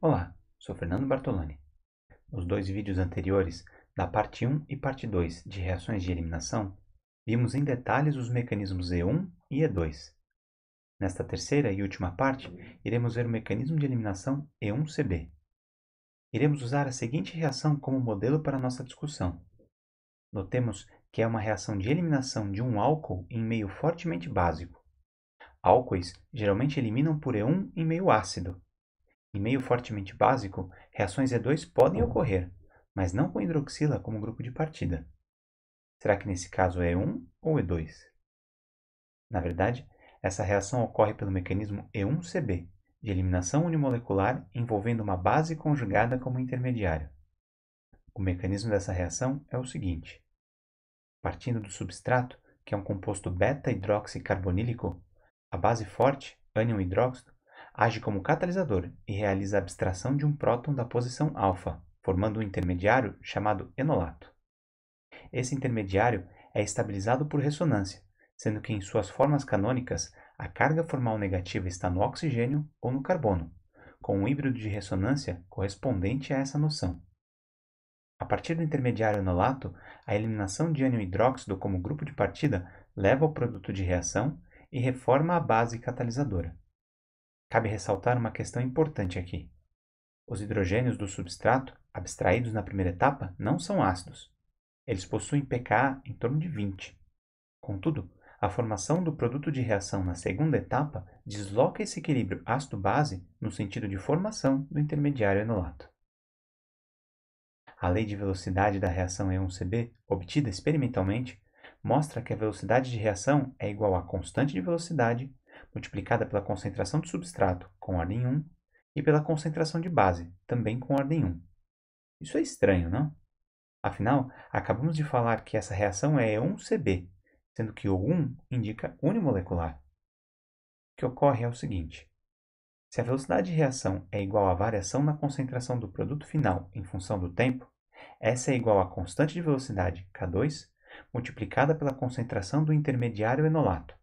Olá, sou Fernando Bartolani. Nos dois vídeos anteriores, da parte 1 e parte 2 de reações de eliminação, vimos em detalhes os mecanismos E1 e E2. Nesta terceira e última parte, iremos ver o mecanismo de eliminação E1CB. Iremos usar a seguinte reação como modelo para nossa discussão. Notemos que é uma reação de eliminação de um álcool em meio fortemente básico. Álcoois geralmente eliminam por E1 em meio ácido. Em meio fortemente básico, reações E2 podem ocorrer, mas não com hidroxila como grupo de partida. Será que nesse caso é E1 ou E2? Na verdade, essa reação ocorre pelo mecanismo E1CB, de eliminação unimolecular envolvendo uma base conjugada como intermediário. O mecanismo dessa reação é o seguinte: Partindo do substrato, que é um composto beta-hidroxicarbonílico, a base forte, ânion hidróxido, age como catalisador e realiza a abstração de um próton da posição alfa, formando um intermediário chamado enolato. Esse intermediário é estabilizado por ressonância, sendo que em suas formas canônicas a carga formal negativa está no oxigênio ou no carbono, com um híbrido de ressonância correspondente a essa noção. A partir do intermediário enolato, a eliminação de ânion hidróxido como grupo de partida leva ao produto de reação e reforma a base catalisadora. Cabe ressaltar uma questão importante aqui. Os hidrogênios do substrato, abstraídos na primeira etapa, não são ácidos. Eles possuem pKa em torno de 20. Contudo, a formação do produto de reação na segunda etapa desloca esse equilíbrio ácido-base no sentido de formação do intermediário enolato. A lei de velocidade da reação E1CB, obtida experimentalmente, mostra que a velocidade de reação é igual à constante de velocidade multiplicada pela concentração de substrato, com ordem 1, e pela concentração de base, também com ordem 1. Isso é estranho, não? Afinal, acabamos de falar que essa reação é E1CB, sendo que o 1 indica unimolecular. O que ocorre é o seguinte: se a velocidade de reação é igual à variação na concentração do produto final em função do tempo, essa é igual à constante de velocidade, K2, multiplicada pela concentração do intermediário enolato.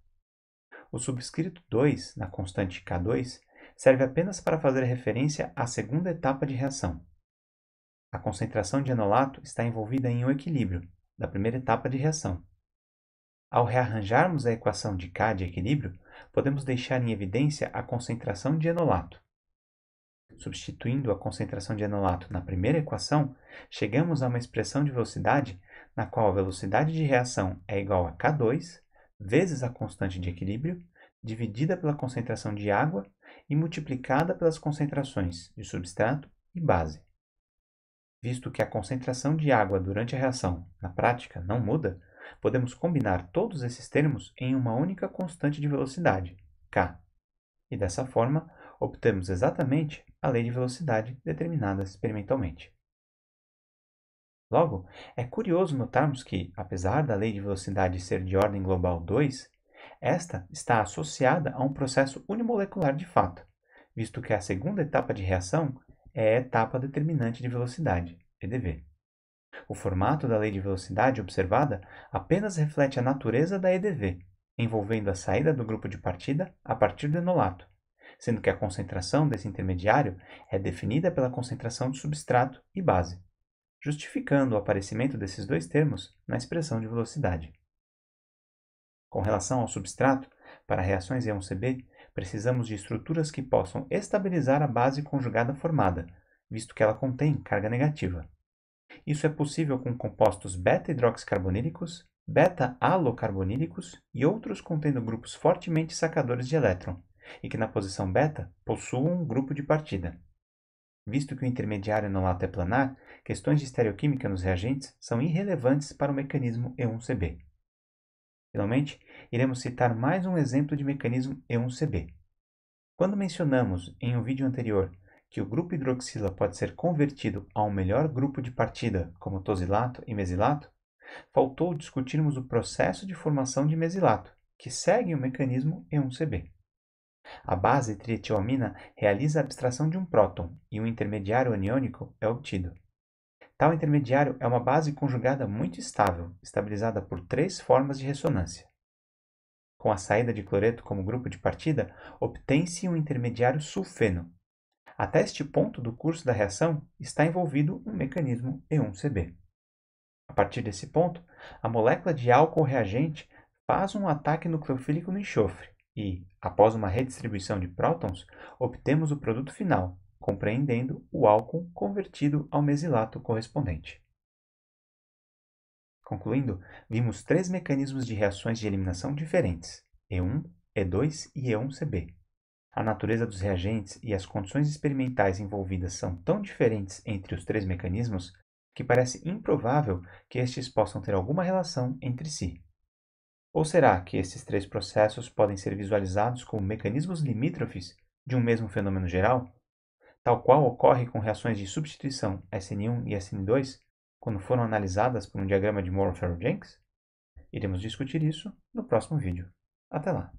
O subscrito 2 na constante K2 serve apenas para fazer referência à segunda etapa de reação. A concentração de enolato está envolvida em um equilíbrio, da primeira etapa de reação. Ao rearranjarmos a equação de K de equilíbrio, podemos deixar em evidência a concentração de enolato. Substituindo a concentração de enolato na primeira equação, chegamos a uma expressão de velocidade na qual a velocidade de reação é igual a K2 vezes a constante de equilíbrio, dividida pela concentração de água e multiplicada pelas concentrações de substrato e base. Visto que a concentração de água durante a reação, na prática, não muda, podemos combinar todos esses termos em uma única constante de velocidade, k. E dessa forma, obtemos exatamente a lei de velocidade determinada experimentalmente. Logo, é curioso notarmos que, apesar da lei de velocidade ser de ordem global 2, esta está associada a um processo unimolecular de fato, visto que a segunda etapa de reação é a etapa determinante de velocidade, EDV. O formato da lei de velocidade observada apenas reflete a natureza da EDV, envolvendo a saída do grupo de partida a partir do enolato, sendo que a concentração desse intermediário é definida pela concentração de substrato e base, justificando o aparecimento desses dois termos na expressão de velocidade. Com relação ao substrato, para reações E1CB, precisamos de estruturas que possam estabilizar a base conjugada formada, visto que ela contém carga negativa. Isso é possível com compostos beta-hidroxicarbonílicos, beta-alocarbonílicos e outros contendo grupos fortemente sacadores de elétron, e que na posição beta possuam um grupo de partida. Visto que o intermediário enolato é planar, questões de estereoquímica nos reagentes são irrelevantes para o mecanismo E1CB. Finalmente, iremos citar mais um exemplo de mecanismo E1CB. Quando mencionamos, em um vídeo anterior, que o grupo hidroxila pode ser convertido a um melhor grupo de partida, como tosilato e mesilato, faltou discutirmos o processo de formação de mesilato, que segue o mecanismo E1CB. A base trietilamina realiza a abstração de um próton e um intermediário aniônico é obtido. Tal intermediário é uma base conjugada muito estável, estabilizada por três formas de ressonância. Com a saída de cloreto como grupo de partida, obtém-se um intermediário sulfeno, até este ponto do curso da reação está envolvido um mecanismo E1CB. A partir desse ponto, a molécula de álcool reagente faz um ataque nucleofílico no enxofre e, após uma redistribuição de prótons, obtemos o produto final, compreendendo o álcool convertido ao mesilato correspondente. Concluindo, vimos três mecanismos de reações de eliminação diferentes: E1, E2 e E1CB a natureza dos reagentes e as condições experimentais envolvidas são tão diferentes entre os três mecanismos que parece improvável que estes possam ter alguma relação entre si. Ou será que esses três processos podem ser visualizados como mecanismos limítrofes de um mesmo fenômeno geral, tal qual ocorre com reações de substituição SN1 e SN2 quando foram analisadas por um diagrama de ferro jenks Iremos discutir isso no próximo vídeo. Até lá!